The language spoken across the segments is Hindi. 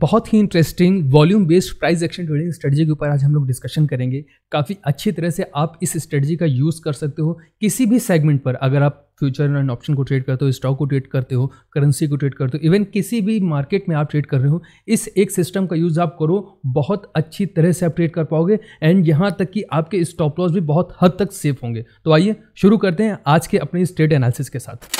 बहुत ही interesting volume based price action trading strategy के ऊपर आज हम लोग डिस्कशन करेंगे काफ़ी अच्छी तरह से आप इस स्ट्रेटजी का यूज़ कर सकते हो किसी भी सेगमेंट पर अगर आप फ्यूचर एंड ऑप्शन को ट्रेड करते हो स्टॉक को ट्रेड करते हो करेंसी को ट्रेड करते हो इवन किसी भी मार्केट में आप ट्रेड कर रहे हो इस एक सिस्टम का यूज़ आप करो बहुत अच्छी तरह से आप ट्रेड कर पाओगे एंड यहाँ तक कि आपके स्टॉप लॉस भी बहुत हद तक सेफ होंगे तो आइए शुरू करते हैं आज के अपने स्टेट एनालिसिस के साथ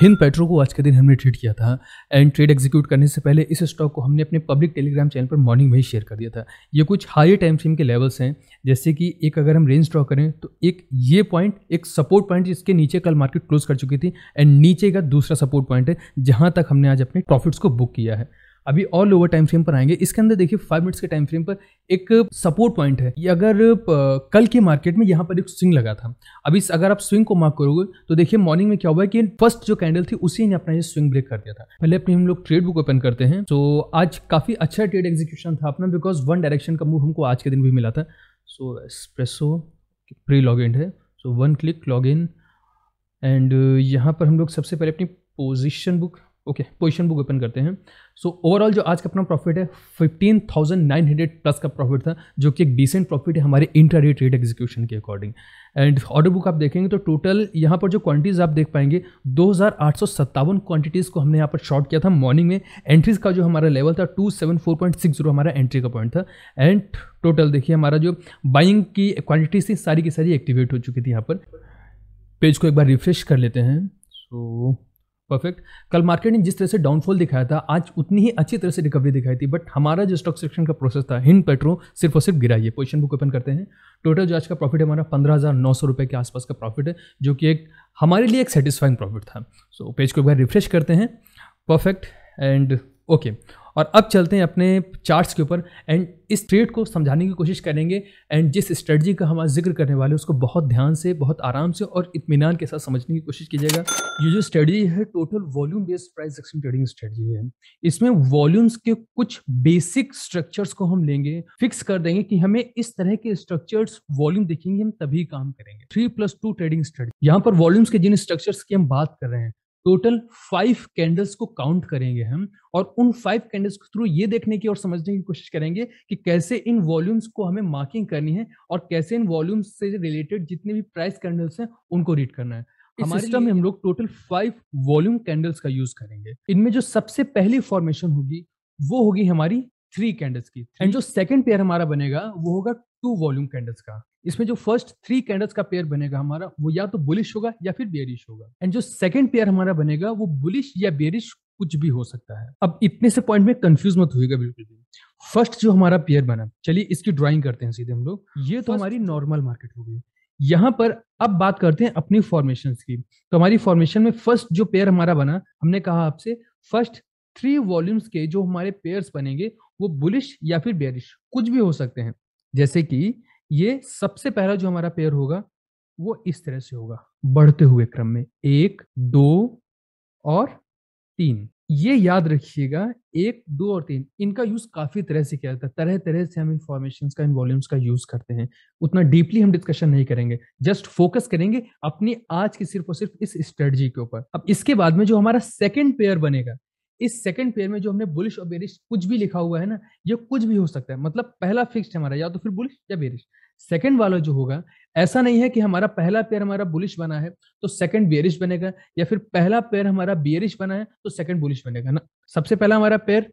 हिंद पेट्रो को आज के दिन हमने ट्रीट किया था एंड ट्रेड एग्जीक्यूट करने से पहले इस स्टॉक को हमने अपने पब्लिक टेलीग्राम चैनल पर मॉर्निंग में ही शेयर कर दिया था ये कुछ हाई टाइम फ्रेम के लेवल्स हैं जैसे कि एक अगर हम रेंज ड्रॉ करें तो एक ये पॉइंट एक सपोर्ट पॉइंट जिसके नीचे कल मार्केट क्लोज कर चुकी थी एंड नीचे का दूसरा सपोर्ट पॉइंट है जहाँ तक हमने आज अपने प्रॉफिट्स को बुक किया है अभी और लोअर टाइम फ्रेम पर आएंगे इसके अंदर देखिए फाइव मिनट्स के टाइम फ्रेम पर एक सपोर्ट पॉइंट है ये अगर कल के मार्केट में यहाँ पर एक स्विंग लगा था अभी अगर आप स्विंग को मार्क करोगे तो देखिए मॉर्निंग में क्या हुआ कि फर्स्ट जो कैंडल थी उसी ने अपना ये स्विंग ब्रेक कर दिया था पहले अपनी हम लोग ट्रेड बुक ओपन करते हैं तो आज काफ़ी अच्छा ट्रेड एग्जीक्यूशन था अपना बिकॉज वन डायरेक्शन का मूव हमको आज के दिन भी मिला था so expresso pre log in है so one click log in and यहाँ पर हम लोग सबसे पहले अपनी position book okay position book open करते हैं सो so, ओवरऑल जो आज का अपना प्रॉफिट है 15,900 प्लस का प्रॉफिट था जो कि एक डिसेंट प्रॉफिट है हमारे इंटर ट्रेड एग्जीक्यूशन के अकॉर्डिंग एंड ऑर्डर बुक आप देखेंगे तो टोटल यहाँ पर जो क्वांटिटीज़ आप देख पाएंगे दो हज़ार क्वांटिटीज़ को हमने यहाँ पर शॉर्ट किया था मॉर्निंग में एंट्रीज़ का जो हमारा लेवल था टू हमारा एंट्री का पॉइंट था एंड टोटल देखिए हमारा जो बाइंग की क्वांटिटीज थी सारी की सारी एक्टिवेट हो चुकी थी यहाँ पर पेज को एक बार रिफ्रेश कर लेते हैं सो so, परफेक्ट कल मार्केट ने जिस तरह से डाउनफॉल दिखाया था आज उतनी ही अच्छी तरह से रिकवरी दिखाई थी बट हमारा जो स्टॉक सेक्शन का प्रोसेस था हिंद पेट्रो सिर्फ और सिर्फ गिरा ये पोजिशन बुक ओपन करते हैं टोटल जो आज का प्रॉफिट हमारा पंद्रह हज़ार नौ सौ रुपये के आसपास का प्रॉफिट है जो कि एक हमारे लिए एक सेटिस्फाइंग प्रॉफिट था सो so, पेज को एक बार रिफ्रेश करते हैं परफेक्ट एंड ओके और अब चलते हैं अपने चार्ट्स के ऊपर एंड इस ट्रेड को समझाने की कोशिश करेंगे एंड जिस स्ट्रेटजी का हम आज जिक्र करने वाले हैं उसको बहुत ध्यान से बहुत आराम से और इतमान के साथ समझने की कोशिश कीजिएगा ये जो स्ट्रेटजी है total volume based price action trading strategy है इसमें वॉल्यूम्स के कुछ बेसिक स्ट्रक्चर्स को हम लेंगे फिक्स कर देंगे कि हमें इस तरह के स्ट्रक्चर्स वॉल्यूम दिखेंगे हम तभी काम करेंगे three plus two trading strategy यहाँ पर वॉल्यूम्स के जिन स्ट्रक्चर्स की हम बात कर रहे हैं टोटल फाइव कैंडल्स को काउंट करेंगे हम और उन फाइव कैंडल्स के थ्रू ये देखने की और समझने की कोशिश करेंगे कि कैसे इन वॉल्यूम्स को हमें मार्किंग करनी है और कैसे इन वॉल्यूम्स से रिलेटेड जितने भी प्राइस कैंडल्स हैं उनको रीड करना है हमारे सिस्टम में हम लोग टोटल फाइव वॉल्यूम कैंडल्स का यूज करेंगे इनमें जो सबसे पहली फॉर्मेशन होगी वो होगी हमारी थ्री कैंडल्स की एंड जो सेकंड पेयर हमारा बनेगा वो होगा टू वॉल्यूम कैंडल्स का इसमें जो फर्स्ट थ्री कैंडल्स का पेयर बनेगा हमारा वो या तो बुलिश होगा या फिर बेरिश होगा एंड जो सेकंड पेयर हमारा बनेगा वो बुलिश या बेरिश कुछ भी हो सकता है अब इतने से पॉइंट में कंफ्यूज मत होगा बिल्कुल भी फर्स्ट जो हमारा पेयर बना चलिए इसकी ड्राइंग करते हैं सीधे हम लोग ये तो हमारी नॉर्मल मार्केट हो गई यहाँ पर अब बात करते हैं अपनी फॉर्मेशन की तो हमारी फॉर्मेशन में फर्स्ट जो पेयर हमारा बना हमने कहा आपसे फर्स्ट थ्री वॉल्यूम्स के जो हमारे पेयर्स बनेंगे वो बुलिश या फिर बेरिश कुछ भी हो सकते हैं जैसे कि ये सबसे पहला जो हमारा पेयर होगा वो इस तरह से होगा बढ़ते हुए क्रम में एक दो और तीन ये याद रखिएगा एक दो और तीन इनका यूज काफी तरह से किया जाता है तरह तरह से हम इंफॉर्मेशन का इन वॉल्यूम्स का यूज करते हैं उतना डीपली हम डिस्कशन नहीं करेंगे जस्ट फोकस करेंगे अपनी आज की सिर्फ और सिर्फ इस स्ट्रेटजी के ऊपर अब इसके बाद में जो हमारा सेकेंड पेयर बनेगा इस सेकंड पेयर में जो हमने बुलिश और बेरिश कुछ भी लिखा हुआ है ना ये कुछ भी हो सकता है मतलब पहला फिक्स्ड हमारा या तो फिर बुलिश या बेरिश सेकंड वाला जो होगा ऐसा नहीं है कि हमारा पहला पेयर हमारा बुलिश बना है तो सेकंड बेरिश बनेगा या फिर पहला पेयर हमारा बेरिश बना है तो सेकंड बुलिश बनेगा ना सबसे पहला हमारा पेयर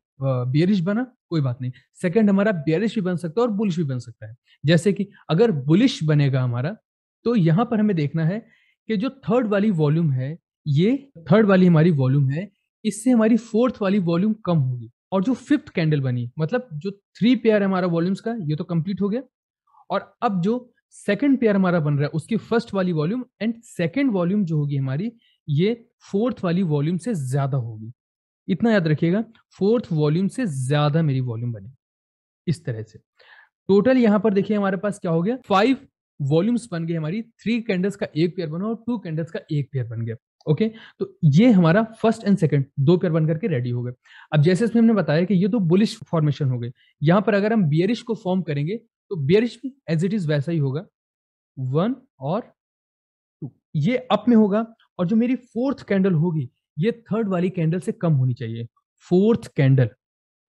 बेरिश बना कोई बात नहीं सेकंड हमारा बेरिश भी बन सकता है और बुलिश भी बन सकता है जैसे कि अगर बुलिश बनेगा हमारा तो यहां पर हमें देखना है कि जो थर्ड वाली वॉल्यूम है ये थर्ड वाली हमारी वॉल्यूम है इससे हमारी फोर्थ वाली वॉल्यूम कम होगी और जो फिफ्थ कैंडल बनी मतलब जो थ्री पेयर है हमारा वॉल्यूम्स का ये तो कंप्लीट हो गया और अब जो सेकंड पेयर हमारा बन रहा है उसकी फर्स्ट वाली वॉल्यूम एंड सेकंड वॉल्यूम जो होगी हमारी ये फोर्थ वाली वॉल्यूम से ज्यादा होगी इतना याद रखिएगा फोर्थ वॉल्यूम से ज्यादा मेरी वॉल्यूम बनी इस तरह से टोटल यहां पर देखिए हमारे पास क्या हो गया फाइव वॉल्यूम्स बन गए हमारी थ्री कैंडल्स का एक पेयर बना और टू कैंडल्स का एक पेयर बन गया ओके तो ये हमारा फर्स्ट एंड सेकंड दो पेयर बन करके रेडी हो गए अब जैसे इसमें हमने बताया कि ये तो बुलिश फॉर्मेशन हो गए यहां पर अगर हम बियरिश को फॉर्म करेंगे तो बियरिश भी एज इट इज वैसा ही होगा वन और टू ये अप में होगा और जो मेरी फोर्थ कैंडल होगी ये थर्ड वाली कैंडल से कम होनी चाहिए फोर्थ कैंडल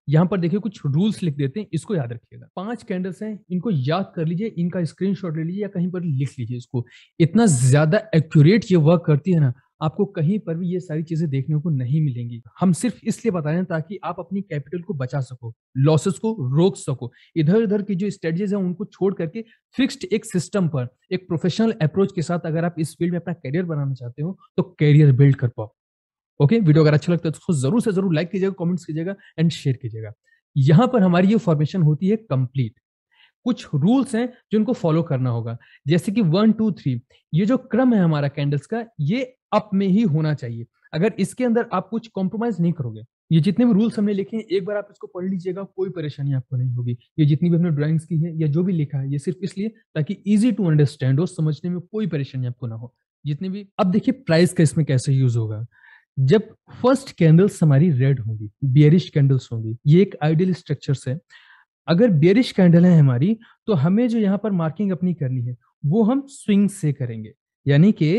यहाँ पर देखिए कुछ रूल्स लिख देते हैं इसको याद रखिएगा पांच कैंडल्स हैं इनको याद कर लीजिए इनका स्क्रीनशॉट ले लीजिए या कहीं पर लिख लीजिए इसको इतना ज्यादा एक्यूरेट ये वर्क करती है ना आपको कहीं पर भी ये सारी चीजें देखने को नहीं मिलेंगी हम सिर्फ इसलिए बता रहे हैं ताकि आप अपनी कैपिटल को बचा सको लॉसेस को रोक सको इधर उधर की जो स्ट्रेटजीज है उनको छोड़ करके फिक्स्ड एक सिस्टम पर एक प्रोफेशनल अप्रोच के साथ अगर आप इस फील्ड में अपना करियर बनाना चाहते हो तो करियर बिल्ड कर पाओ ओके वीडियो अगर अच्छा लगता है तो उसको जरूर से जरूर लाइक कीजिएगा कॉमेंट्स कीजिएगा एंड शेयर कीजिएगा यहाँ पर हमारी ये फॉर्मेशन होती है कंप्लीट कुछ रूल्स हैं जिनको फॉलो करना होगा जैसे कि वन टू थ्री ये जो क्रम है हमारा कैंडल्स का ये अप में ही होना चाहिए अगर इसके अंदर आप कुछ कॉम्प्रोमाइज नहीं करोगे ये जितने भी रूल्स हमने लिखे हैं एक बार आप इसको पढ़ लीजिएगा कोई परेशानी आपको नहीं होगी ये जितनी भी हमने ड्राइंग्स की है या जो भी लिखा है ये सिर्फ इसलिए ताकि इजी टू अंडरस्टैंड हो समझने में कोई परेशानी आपको ना हो जितने भी अब देखिए प्राइस का इसमें कैसे यूज होगा जब फर्स्ट कैंडल्स हमारी रेड होंगी बियरिश कैंडल्स होंगी ये एक आइडियल स्ट्रक्चर है अगर बियरिश कैंडल है हमारी तो हमें जो यहाँ पर मार्किंग अपनी करनी है वो हम स्विंग से करेंगे यानी कि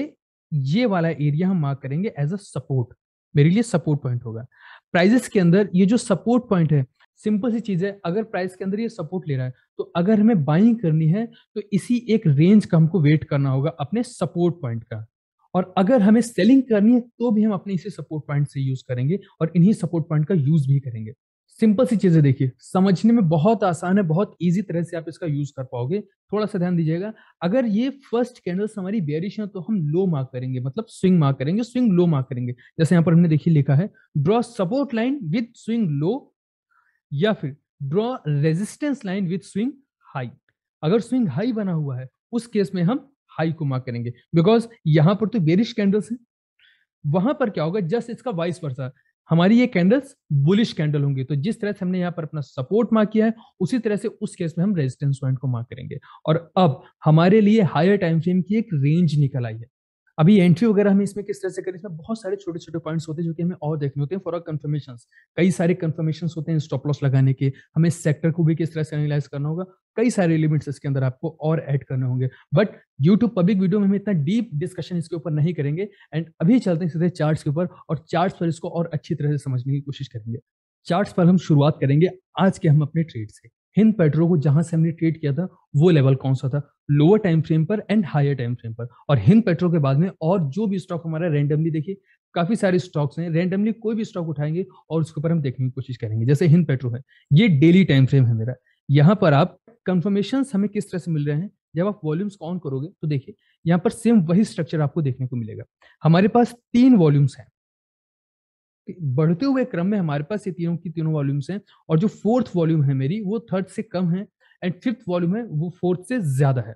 ये वाला एरिया हम मार्क करेंगे एज अ सपोर्ट मेरे लिए सपोर्ट पॉइंट होगा प्राइजेस के अंदर ये जो सपोर्ट पॉइंट है सिंपल सी चीज है अगर प्राइस के अंदर ये सपोर्ट ले रहा है तो अगर हमें बाइंग करनी है तो इसी एक रेंज का हमको वेट करना होगा अपने सपोर्ट पॉइंट का और अगर हमें सेलिंग करनी है तो भी हम अपने इसी सपोर्ट पॉइंट से यूज करेंगे और इन्हीं सपोर्ट पॉइंट का यूज भी करेंगे सिंपल सी चीजें देखिए समझने में बहुत आसान है बहुत इजी तरह से आप इसका यूज कर पाओगे थोड़ा सा ध्यान दीजिएगा अगर ये फर्स्ट कैंडल्स हमारी बेरिश है तो हम लो मार्क करेंगे मतलब स्विंग मार्क करेंगे स्विंग लो मार्क करेंगे जैसे यहां पर हमने देखिए लिखा है draw support line with swing low या फिर draw resistance line with swing high अगर स्विंग हाई बना हुआ है उस केस में हम हाई को मार्क करेंगे बिकॉज यहां पर तो बेरिश कैंडल्स है वहां पर क्या होगा जस्ट इसका वाइस वर्षा हमारी ये कैंडल्स बुलिश कैंडल होंगी तो जिस तरह से हमने यहाँ पर अपना सपोर्ट मार्क किया है उसी तरह से उस केस में हम रेजिस्टेंस पॉइंट को मार्क करेंगे और अब हमारे लिए हायर टाइम फ्रेम की एक रेंज निकल आई है अभी एंट्री वगैरह हम इसमें किस तरह से करें इसमें बहुत सारे छोटे छोटे पॉइंट्स होते हैं जो कि हमें और देखने होते हैं फॉर आर कन्फर्मेशन कई सारे कन्फर्मेशन होते हैं स्टॉप लॉस लगाने के हमें सेक्टर को भी किस तरह से एनालाइज करना होगा कई सारे एलिमेंट्स इसके अंदर आपको और ऐड करने होंगे बट यूट्यूब पब्लिक वीडियो में हम इतना डीप डिस्कशन इसके ऊपर नहीं करेंगे एंड अभी चलते हैं सीधे चार्ट्स के ऊपर और चार्ट्स पर इसको और अच्छी तरह से समझने की कोशिश करेंगे चार्ट्स पर हम शुरुआत करेंगे आज के हम अपने ट्रेड से हिंद पेट्रो को जहां से हमने ट्रेड किया था वो लेवल कौन सा था लोअर टाइम फ्रेम पर एंड हायर टाइम फ्रेम पर और हिंद पेट्रो के बाद में और जो भी स्टॉक हमारा रेंडमली देखिए काफी सारे स्टॉक्स हैं रेंडमली कोई भी स्टॉक उठाएंगे और उसके ऊपर हम देखने की कोशिश करेंगे जैसे हिंद पेट्रो है ये डेली टाइम फ्रेम है मेरा यहाँ पर आप कंफर्मेशन हमें किस तरह से मिल रहे हैं जब आप वॉल्यूम्स ऑन करोगे तो देखिए यहाँ पर सेम वही स्ट्रक्चर आपको देखने को मिलेगा हमारे पास तीन वॉल्यूम्स हैं बढ़ते हुए क्रम में हमारे पास ये तीनों की तीनों वॉल्यूम्स हैं और जो फोर्थ वॉल्यूम है मेरी वो थर्ड से कम है एंड फिफ्थ वॉल्यूम है वो फोर्थ से ज्यादा है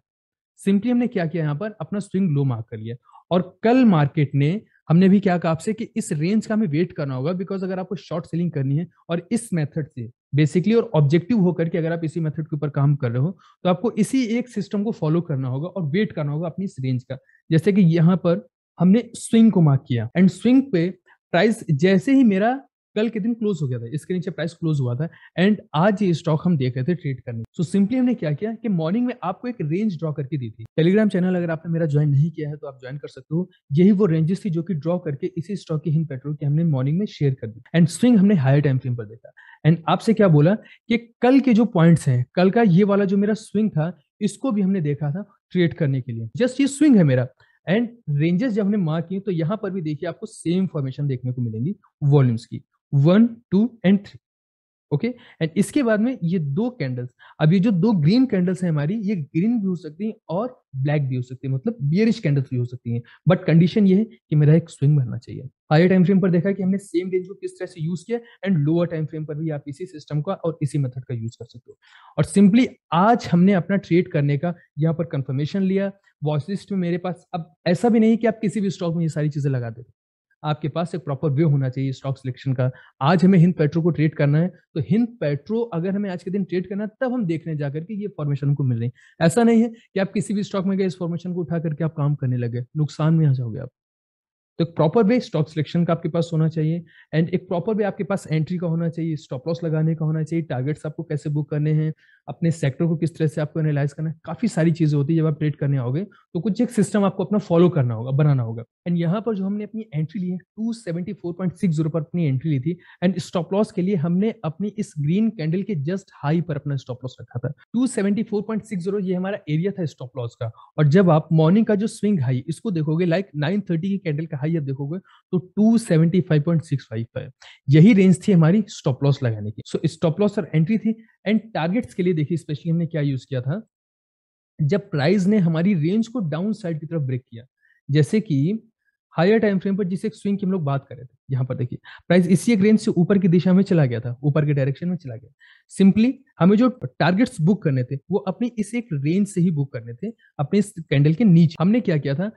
सिंपली हमने क्या किया यहाँ पर अपना स्विंग लो मार्क कर लिया और कल मार्केट ने हमने भी क्या कहा आपसे कि इस रेंज का हमें वेट करना होगा बिकॉज अगर आपको शॉर्ट सेलिंग करनी है और इस मेथड से बेसिकली और ऑब्जेक्टिव होकर के अगर आप इसी मेथड के ऊपर काम कर रहे हो तो आपको इसी एक सिस्टम को फॉलो करना होगा और वेट करना होगा अपनी इस रेंज का जैसे कि यहाँ पर हमने स्विंग को मार्क किया एंड स्विंग पे प्राइस जैसे ही मेरा कल के दिन क्लोज हो गया था इसके नीचे प्राइस क्लोज हुआ था एंड आज ये स्टॉक हम देख रहे थे ट्रेड करने सो so, सिंपली हमने क्या किया कि मॉर्निंग में आपको एक रेंज ड्रॉ करके दी थी टेलीग्राम चैनल अगर आपने मेरा ज्वाइन नहीं किया है तो आप ज्वाइन कर सकते हो यही वो रेंजेस थी जो कि ड्रॉ करके इसी स्टॉक की हिंद पेट्रोल की हमने मॉर्निंग में शेयर कर दी एंड स्विंग हमने हायर टाइम फ्रेम पर देखा एंड आपसे क्या बोला कि कल के जो पॉइंट्स हैं कल का ये वाला जो मेरा स्विंग था इसको भी हमने देखा था ट्रेड करने के लिए जस्ट ये स्विंग है मेरा एंड रेंजेस जब हमने मार्क की तो यहां पर भी देखिए आपको सेम फॉर्मेशन देखने को मिलेंगी वॉल्यूम्स की one two and three okay okay? And इसके बाद में ये दो कैंडल्स अब ये जो दो ग्रीन कैंडल्स हैं हमारी ये ग्रीन भी हो सकती हैं और ब्लैक भी हो सकती है मतलब बियरिश कैंडल्स भी हो सकती हैं बट मतलब कंडीशन ये है कि मेरा एक स्विंग बनना चाहिए हायर टाइम फ्रेम पर देखा कि हमने सेम रेंज को किस तरह से यूज किया एंड लोअर टाइम फ्रेम पर भी आप इसी सिस्टम का और इसी मेथड का यूज कर सकते हो और सिंपली आज हमने अपना ट्रेड करने का यहाँ पर कंफर्मेशन लिया वॉचलिस्ट में मेरे पास अब ऐसा भी नहीं कि आप किसी भी स्टॉक में ये सारी चीजें लगा देते आपके पास एक प्रॉपर व्यू होना चाहिए स्टॉक सिलेक्शन का आज हमें हिंद पेट्रो को ट्रेड करना है तो हिंद पेट्रो अगर हमें आज के दिन ट्रेड करना है तब हम देखने जाकर के ये फॉर्मेशन को मिल रही है ऐसा नहीं है कि आप किसी भी स्टॉक में गए इस फॉर्मेशन को उठा करके आप काम करने लगे नुकसान में आ जाओगे आप तो एक प्रॉपर वे स्टॉक सिलेक्शन का आपके पास होना चाहिए एंड एक प्रॉपर वे आपके पास एंट्री का होना चाहिए स्टॉप लॉस लगाने का होना चाहिए टारगेट्स आपको कैसे बुक करने हैं अपने सेक्टर को किस तरह से आपको एनालाइज करना है काफी सारी चीजें होती है जब आप ट्रेड करने आओगे तो कुछ एक सिस्टम आपको अपना फॉलो करना होगा बनाना होगा एंड यहाँ पर जो हमने अपनी एंट्री ली है two seventy four point six zero पर अपनी एंट्री ली थी एंड स्टॉप लॉस के लिए हमने अपनी इस ग्रीन कैंडल के जस्ट हाई पर अपना स्टॉप लॉस रखा था two seventy four point six zero ये हमारा एरिया था स्टॉप लॉस का और जब आप मॉर्निंग का जो स्विंग हाई इसको देखोगे लाइक नाइन थर्टी कैंडल का हाई आप देखोगे तो 275.65 है यही रेंज थी हमारी स्टॉप लॉस लगाने की सो स्टॉप लॉस और एंट्री थी एंड टारगेट्स के लिए देखिए स्पेशली हमने क्या यूज किया था जब प्राइस ने हमारी रेंज को डाउन साइड की तरफ ब्रेक किया जैसे कि हायर टाइम फ्रेम पर जिसे एक स्विंग की हम लोग बात कर रहे थे यहाँ पर देखिए प्राइस इसी एक रेंज से ऊपर की दिशा में चला गया था ऊपर के डायरेक्शन में चला गया सिंपली हमें जो टारगेट्स बुक करने थे वो अपनी इस एक रेंज से ही बुक करने थे अपने इस कैंडल के नीचे हमने क्या किया था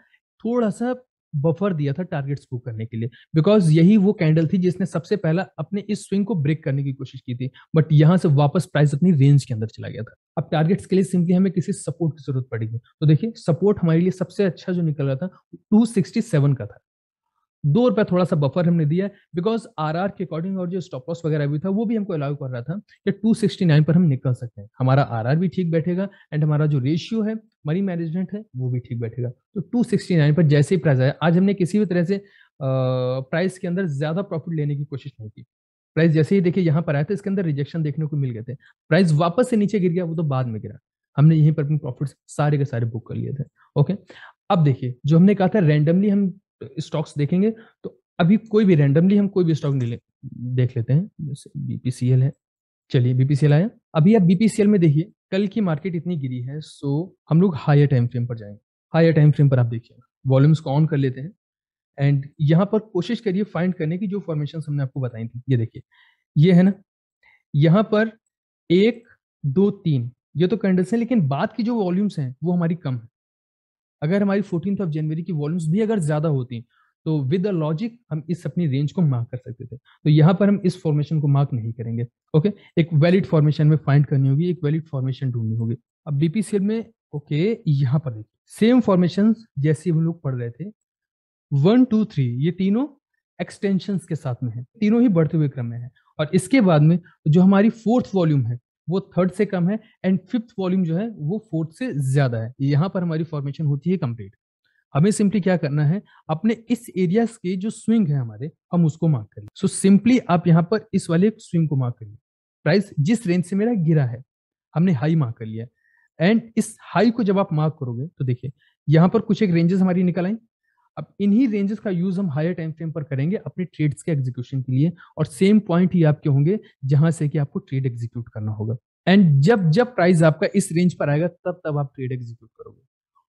थोड़ा सा बफर दिया था टारगेट्स को करने के लिए बिकॉज यही वो कैंडल थी जिसने सबसे पहला अपने इस स्विंग को ब्रेक करने की कोशिश की थी बट यहाँ से वापस प्राइस अपनी रेंज के अंदर चला गया था अब टारगेट्स के लिए सिंपली हमें किसी सपोर्ट की जरूरत पड़ेगी तो देखिए सपोर्ट हमारे लिए सबसे अच्छा जो निकल रहा था टू का था दो रुपया थोड़ा सा बफर हमने दिया बिकॉज आर आर के अकॉर्डिंग और जो स्टॉप लॉस वगैरह भी था वो भी हमको अलाउ कर रहा था कि 269 पर हम निकल सकते हैं हमारा आर आर भी ठीक बैठेगा एंड हमारा जो रेशियो है मनी मैनेजमेंट है वो भी ठीक बैठेगा तो 269 पर जैसे ही प्राइस आया आज हमने किसी भी तरह से प्राइस के अंदर ज्यादा प्रॉफिट लेने की कोशिश नहीं की प्राइस जैसे ही देखिए यहाँ पर आया था इसके अंदर रिजेक्शन देखने को मिल गए थे प्राइस वापस से नीचे गिर गया वो तो बाद में गिरा हमने यहीं पर अपने प्रॉफिट सारे के सारे बुक कर लिए थे ओके अब देखिए जो हमने कहा था रैंडमली हम स्टॉक्स देखेंगे तो अभी कोई भी रैंडमली हम कोई भी स्टॉक ले, देख लेते हैं जैसे बीपीसीएल है चलिए बीपीसीएल आया अभी आप बीपीसीएल में देखिए कल की मार्केट इतनी गिरी है सो हम लोग हायर टाइम फ्रेम पर जाएंगे हायर टाइम फ्रेम पर आप देखिए वॉल्यूम्स को ऑन कर लेते हैं एंड यहाँ पर कोशिश करिए फाइंड करने की जो फॉर्मेशन हमने आपको बताई थी ये देखिए ये है ना यहाँ पर एक दो तीन ये तो कैंडल्स हैं लेकिन बाद की जो वॉल्यूम्स हैं वो हमारी कम है अगर हमारी फोर्टीन ऑफ जनवरी की वॉल्यूम्स भी अगर ज्यादा होती तो विद अ लॉजिक हम इस अपनी रेंज को मार्क कर सकते थे तो यहाँ पर हम इस फॉर्मेशन को मार्क नहीं करेंगे ओके एक वैलिड फॉर्मेशन में फाइंड करनी होगी एक वैलिड फॉर्मेशन ढूंढनी होगी अब बीपीसीएल में ओके यहाँ पर देखिए सेम फॉर्मेशन जैसे हम लोग पढ़ रहे थे वन टू थ्री ये तीनों एक्सटेंशन के साथ में है तीनों ही बढ़ते हुए क्रम में है और इसके बाद में जो हमारी फोर्थ वॉल्यूम है वो थर्ड से कम है एंड फिफ्थ वॉल्यूम जो है वो फोर्थ से ज्यादा है यहाँ पर हमारी फॉर्मेशन होती है कंप्लीट हमें सिंपली क्या करना है अपने इस एरिया के जो स्विंग है हमारे हम उसको मार्क करें सो सिंपली आप यहाँ पर इस वाले स्विंग को मार्क करिए प्राइस जिस रेंज से मेरा गिरा है हमने हाई मार्क कर लिया एंड इस हाई को जब आप मार्क करोगे तो देखिए यहाँ पर कुछ एक रेंजेस हमारी निकल आई अब इन्हीं रेंजेस का यूज हम हायर टाइम फ्रेम पर करेंगे अपने ट्रेड्स के एग्जीक्यूशन के लिए और सेम पॉइंट ही आपके होंगे जहां से कि आपको ट्रेड एग्जीक्यूट करना होगा एंड जब जब प्राइस आपका इस रेंज पर आएगा तब तब आप ट्रेड एग्जीक्यूट करोगे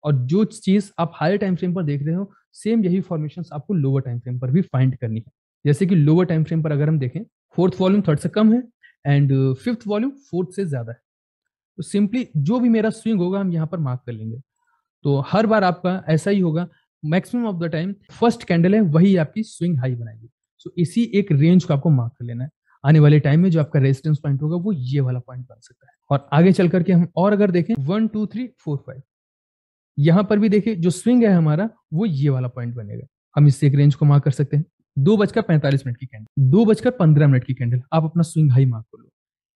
और जो चीज आप हायर टाइम फ्रेम पर देख रहे हो सेम यही फॉर्मेशन आपको लोअर टाइम फ्रेम पर भी फाइंड करनी है जैसे कि लोअर टाइम फ्रेम पर अगर हम देखें फोर्थ वॉल्यूम थर्ड से कम है एंड फिफ्थ वॉल्यूम फोर्थ से ज्यादा है तो सिंपली जो भी मेरा स्विंग होगा हम यहाँ पर मार्क कर लेंगे तो हर बार आपका ऐसा ही होगा maximum of the time first candle है वही आपकी स्विंग हाई बनाएगी सो so, इसी एक रेंज को आपको मार्क कर लेना है आने वाले टाइम में जो आपका रेजिस्टेंस पॉइंट होगा वो ये वाला पॉइंट बन सकता है और आगे चल करके हम और अगर देखें one two three four five यहां पर भी देखिए जो स्विंग है हमारा वो ये वाला पॉइंट बनेगा हम इससे एक रेंज को मार्क कर सकते हैं दो बजकर पैंतालीस मिनट की कैंडल दो बजकर पंद्रह मिनट की कैंडल आप अपना स्विंग हाई मार्क कर लो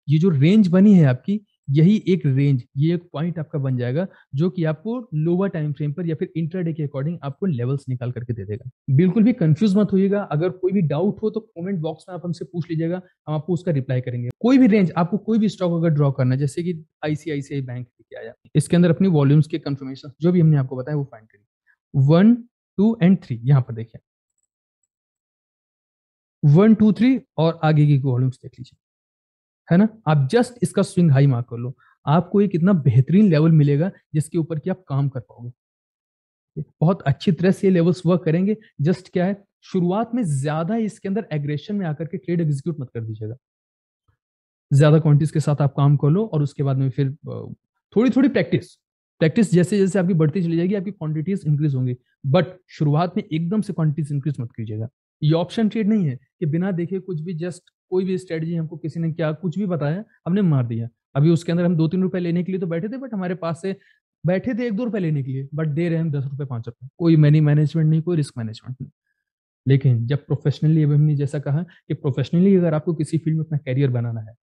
ये जो रेंज बनी है आपकी यही एक रेंज ये एक पॉइंट आपका बन जाएगा जो कि आपको लोअर टाइम फ्रेम पर या फिर इंटरडे के अकॉर्डिंग आपको लेवल्स निकाल करके दे देगा बिल्कुल भी कंफ्यूज मत होइएगा अगर कोई भी डाउट हो तो कमेंट बॉक्स में आप हमसे पूछ लीजिएगा हम आपको उसका रिप्लाई करेंगे कोई भी रेंज आपको कोई भी स्टॉक अगर ड्रॉ करना जैसे कि आईसीआईसीआई बैंक लेके आया इसके अंदर अपनी वॉल्यूम्स के कंफर्मेशन जो भी हमने आपको बताया वो फाइन करिए वन टू एंड थ्री यहाँ पर देखिए वन टू थ्री और आगे की वॉल्यूम्स देख लीजिए है ना आप जस्ट इसका स्विंग हाई मार्क कर लो आपको एक इतना बेहतरीन लेवल मिलेगा जिसके ऊपर कि आप काम कर पाओगे बहुत अच्छी तरह से ये लेवल्स वर्क करेंगे जस्ट क्या है शुरुआत में ज्यादा इसके अंदर एग्रेशन में आकर के ट्रेड एग्जीक्यूट मत कर दीजिएगा ज्यादा क्वांटिटीज के साथ आप काम कर लो और उसके बाद में फिर थोड़ी थोड़ी प्रैक्टिस प्रैक्टिस जैसे जैसे आपकी बढ़ती चली जाएगी आपकी क्वांटिटीज इंक्रीज होंगी बट शुरुआत में एकदम से क्वांटिटीज इंक्रीज मत कीजिएगा ये ऑप्शन ट्रेड नहीं है कि बिना देखे कुछ भी जस्ट कोई भी स्ट्रेटजी हमको किसी ने क्या कुछ भी बताया हमने मार दिया अभी उसके अंदर हम दो तीन रुपए लेने के लिए तो बैठे थे बट हमारे पास से बैठे थे एक दो रुपए लेने के लिए बट दे रहे हैं दस रुपए पांच रुपए कोई मनी मैनेजमेंट नहीं कोई रिस्क मैनेजमेंट नहीं लेकिन जब प्रोफेशनली अभी हमने जैसा कहा कि प्रोफेशनली अगर आपको किसी फील्ड में अपना कैरियर बनाना है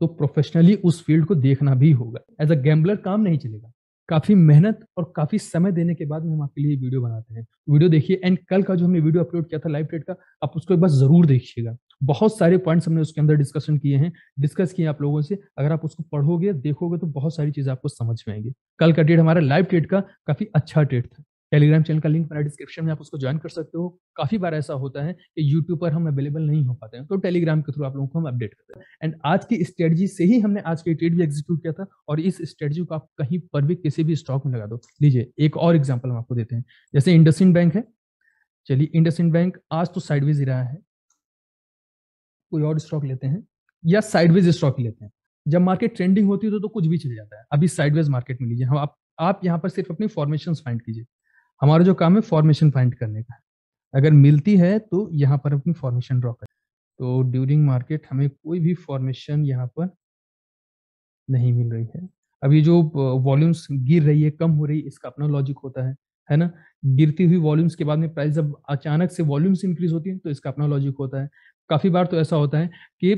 तो प्रोफेशनली उस फील्ड को देखना भी होगा एज अ गैम्बलर काम नहीं चलेगा काफ़ी मेहनत और काफ़ी समय देने के बाद में हम आपके लिए वीडियो बनाते हैं वीडियो देखिए एंड कल का जो हमने वीडियो अपलोड किया था लाइव ट्रेड का आप उसको एक बार ज़रूर देखिएगा बहुत सारे पॉइंट्स हमने उसके अंदर डिस्कशन किए हैं डिस्कस किए आप लोगों से अगर आप उसको पढ़ोगे देखोगे तो बहुत सारी चीज़ें आपको समझ में आएंगी कल का ट्रेड हमारा लाइव ट्रेड का काफ़ी अच्छा ट्रेड था टेलीग्राम चैनल का लिंक मेरा डिस्क्रिप्शन में आप उसको ज्वाइन कर सकते हो काफी बार ऐसा होता है कि यूट्यूब पर हम अवेलेबल नहीं हो पाते हैं तो टेलीग्राम के थ्रू आप लोगों को हम अपडेट करते हैं एंड आज की स्ट्रेटजी से ही हमने आज के ट्रेड भी एग्जीक्यूट किया था और इस स्ट्रेटजी को आप कहीं पर भी किसी भी स्टॉक में लगा दो लीजिए एक और एग्जाम्पल हम आपको देते हैं जैसे इंडसिन बैंक है चलिए इंडसिन बैंक आज तो साइडवेज ही रहा है कोई और स्टॉक लेते हैं या साइडवेज स्टॉक लेते हैं जब मार्केट ट्रेंडिंग होती है तो, तो कुछ भी चल जाता है अभी साइडवेज मार्केट में लीजिए हम आप आप यहाँ पर सिर्फ अपनी फॉर्मेशन फाइंड कीजिए हमारा जो काम है फॉर्मेशन फाइंड करने का अगर मिलती है तो यहाँ पर अपनी फॉर्मेशन ड्रॉ करें तो ड्यूरिंग मार्केट हमें कोई भी फॉर्मेशन यहाँ पर नहीं मिल रही है अब ये जो वॉल्यूम्स गिर रही है कम हो रही है इसका अपना लॉजिक होता है है ना गिरती हुई वॉल्यूम्स के बाद में प्राइस जब अचानक से वॉल्यूम्स इंक्रीज होती है तो इसका अपना लॉजिक होता है काफ़ी बार तो ऐसा होता है कि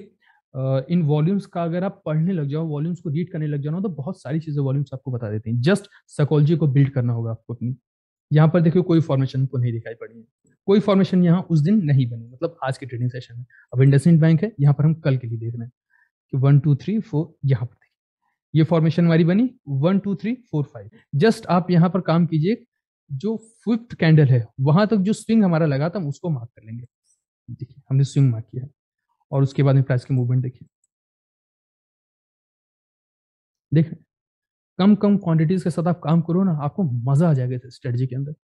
इन वॉल्यूम्स का अगर आप पढ़ने लग जाओ वॉल्यूम्स को रीड करने लग जाओ तो बहुत सारी चीज़ें वॉल्यूम्स आपको बता देते हैं जस्ट साइकोलॉजी को बिल्ड करना होगा आपको अपनी यहाँ पर देखिए कोई फॉर्मेशन को तो नहीं दिखाई पड़ी है कोई फॉर्मेशन यहाँ उस दिन नहीं बनी मतलब आज के ट्रेडिंग सेशन में अब इंडसेंट बैंक है यहाँ पर हम कल के लिए देख रहे हैं कि वन टू थ्री फोर यहाँ पर ये फॉर्मेशन हमारी बनी one two three four five just आप यहाँ पर काम कीजिए जो फिफ्थ कैंडल है वहां तक जो स्विंग हमारा लगा था हम उसको मार्क कर लेंगे देखिए हमने स्विंग मार्क किया और उसके बाद में प्राइस के मूवमेंट देखिए देख कम कम क्वांटिटीज के साथ आप काम करो ना आपको मजा आ जाएगा इस स्ट्रेटजी के अंदर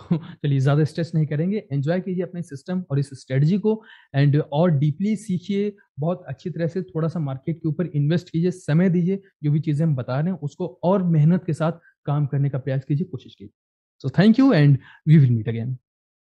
चलिए ज्यादा स्ट्रेस नहीं करेंगे एंजॉय कीजिए अपने सिस्टम और इस स्ट्रेटजी को एंड और डीपली सीखिए बहुत अच्छी तरह से थोड़ा सा मार्केट के ऊपर इन्वेस्ट कीजिए समय दीजिए जो भी चीजें हम बता रहे हैं उसको और मेहनत के साथ काम करने का प्रयास कीजिए कोशिश कीजिए so thank you and we will meet again